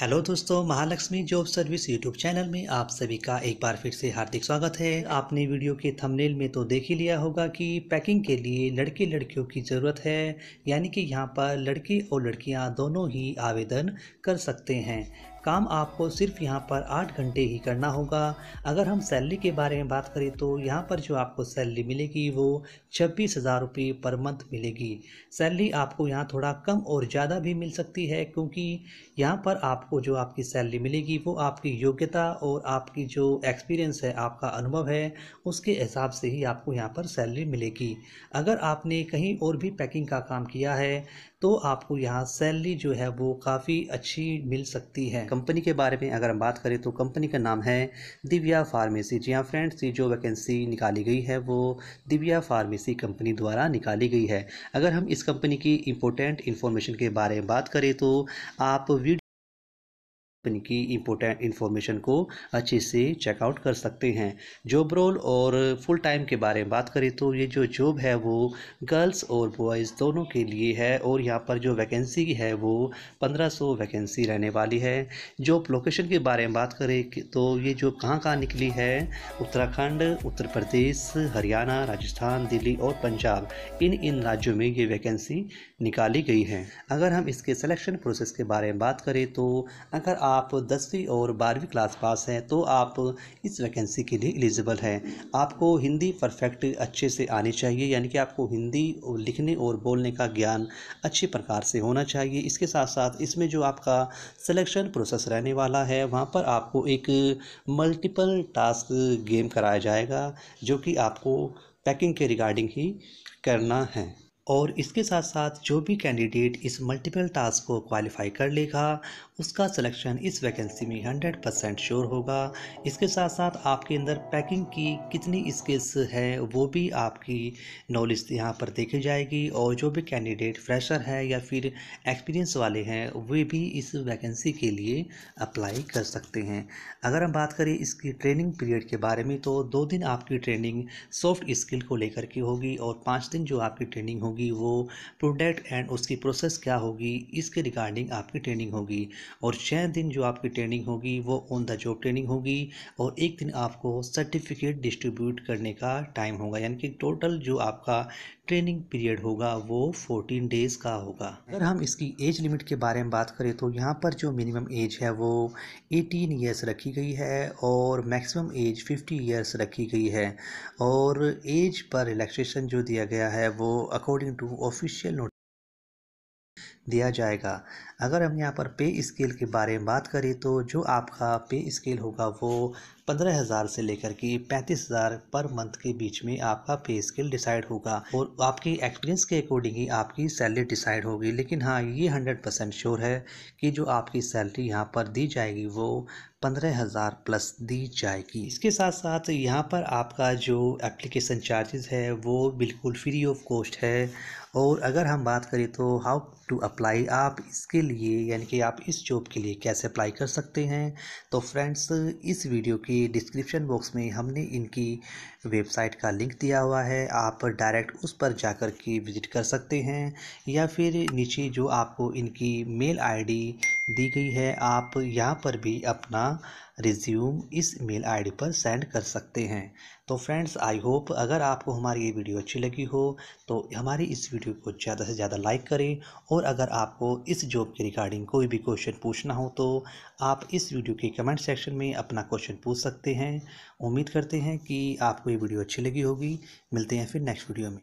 hello दोस्तों Mahalakshmi job service YouTube channel में आप सभी का एक बार फिर से हार्दिक स्वागत है आपने वीडियो के थंबनेल में तो देख ही लिया होगा कि पैकिंग के लिए लड़के लड़कियों की ज़रूरत है यानी कि यहाँ पर लड़के और लड़कियाँ दोनों ही आवेदन कर सकते हैं काम आपको सिर्फ यहाँ पर आठ घंटे ही करना होगा अगर हम सैलरी के बारे में बात करें तो यहाँ पर जो आपको सैलरी मिलेगी वो छब्बीस हज़ार रुपये पर मंथ मिलेगी सैलरी आपको यहाँ थोड़ा कम और ज़्यादा भी मिल सकती है क्योंकि यहाँ पर आपको जो आपकी सैलरी मिलेगी वो आपकी योग्यता और आपकी जो एक्सपीरियंस है आपका अनुभव है उसके हिसाब से ही आपको यहाँ पर सैलरी मिलेगी अगर आपने कहीं और भी पैकिंग का काम किया है तो आपको यहाँ सैलरी जो है वो काफ़ी अच्छी मिल सकती है कंपनी के बारे में अगर हम बात करें तो कंपनी का नाम है दिव्या फार्मेसी जी हाँ फ्रेंड्स ये जो वैकेंसी निकाली गई है वो दिव्या फार्मेसी कंपनी द्वारा निकाली गई है अगर हम इस कंपनी की इंपॉर्टेंट इन्फॉर्मेशन के बारे में बात करें तो आप वीडियो इनकी इम्पोर्टेंट इन्फॉर्मेशन को अच्छे से चेकआउट कर सकते हैं जॉब रोल और फुल टाइम के बारे में बात करें तो ये जो जॉब है वो गर्ल्स और बॉयज़ दोनों के लिए है और यहाँ पर जो वैकेंसी है वो 1500 वैकेंसी रहने वाली है जॉब लोकेशन के बारे में बात करें तो ये जो कहाँ कहाँ निकली है उत्तराखंड उत्तर प्रदेश हरियाणा राजस्थान दिल्ली और पंजाब इन इन राज्यों में ये वैकेंसी निकाली गई है अगर हम इसके सिलेक्शन प्रोसेस के बारे में बात करें तो अगर आप आप दसवीं और बारहवीं क्लास पास हैं तो आप इस वैकेंसी के लिए एलिजिबल हैं आपको हिंदी परफेक्ट अच्छे से आनी चाहिए यानी कि आपको हिंदी लिखने और बोलने का ज्ञान अच्छे प्रकार से होना चाहिए इसके साथ साथ इसमें जो आपका सिलेक्शन प्रोसेस रहने वाला है वहाँ पर आपको एक मल्टीपल टास्क गेम कराया जाएगा जो कि आपको पैकिंग के रिगार्डिंग ही करना है और इसके साथ साथ जो भी कैंडिडेट इस मल्टीपल टास्क को क्वालिफाई कर लेगा उसका सिलेक्शन इस वैकेंसी में 100 परसेंट श्योर होगा इसके साथ साथ आपके अंदर पैकिंग की कितनी स्किल्स है वो भी आपकी नॉलेज यहाँ पर देखी जाएगी और जो भी कैंडिडेट फ्रेशर है या फिर एक्सपीरियंस वाले हैं वे भी इस वैकेंसी के लिए अप्लाई कर सकते हैं अगर हम बात करें इसकी ट्रेनिंग पीरियड के बारे में तो दो दिन आपकी ट्रेनिंग सॉफ्ट स्किल को लेकर के होगी और पाँच दिन जो आपकी ट्रेनिंग होगी वो प्रोडक्ट एंड उसकी प्रोसेस क्या होगी इसके रिगार्डिंग आपकी ट्रेनिंग होगी और छः दिन जो आपकी ट्रेनिंग होगी वो ऑन द जॉब ट्रेनिंग होगी और एक दिन आपको सर्टिफिकेट डिस्ट्रीब्यूट करने का टाइम होगा यानी कि टोटल जो आपका ट्रेनिंग पीरियड होगा वो फोर्टीन डेज़ का होगा अगर हम इसकी एज लिमिट के बारे में बात करें तो यहाँ पर जो मिनिमम एज है वो एटीन ईयर्स रखी गई है और मैक्सिमम एज फिफ्टी ईयर्स रखी गई है और एज पर रिलैक्सेशन जो दिया गया है वो अकॉर्डिंग टू ऑफिशियल नोट दिया जाएगा अगर हम यहाँ पर पे स्केल के बारे में बात करें तो जो आपका पे स्केल होगा वो पंद्रह हज़ार से लेकर के पैंतीस हज़ार पर मंथ के बीच में आपका पे स्केल डिसाइड होगा और आपकी एक्सपीरियंस के अकॉर्डिंग ही आपकी सैलरी डिसाइड होगी लेकिन हाँ ये हंड्रेड परसेंट श्योर है कि जो आपकी सैलरी यहाँ पर दी जाएगी वो पंद्रह हज़ार प्लस दी जाएगी इसके साथ साथ यहाँ पर आपका जो एप्लीकेशन चार्जेस है वो बिल्कुल फ्री ऑफ कॉस्ट है और अगर हम बात करें तो हाउ टू अप्लाई आप इसके लिए यानी कि आप इस जॉब के लिए कैसे अप्लाई कर सकते हैं तो फ्रेंड्स इस वीडियो के डिस्क्रिप्शन बॉक्स में हमने इनकी वेबसाइट का लिंक दिया हुआ है आप डायरेक्ट उस पर जाकर के विज़िट कर सकते हैं या फिर नीचे जो आपको इनकी मेल आईडी दी गई है आप यहाँ पर भी अपना रिज्यूम इस मेल आईडी पर सेंड कर सकते हैं तो फ्रेंड्स आई होप अगर आपको हमारी ये वीडियो अच्छी लगी हो तो हमारी इस वीडियो को ज़्यादा से ज़्यादा लाइक करें और अगर आपको इस जॉब के रिगार्डिंग कोई भी क्वेश्चन पूछना हो तो आप इस वीडियो के कमेंट सेक्शन में अपना क्वेश्चन पूछ सकते हैं उम्मीद करते हैं कि आपको ये वीडियो अच्छी लगी होगी मिलते हैं फिर नेक्स्ट वीडियो में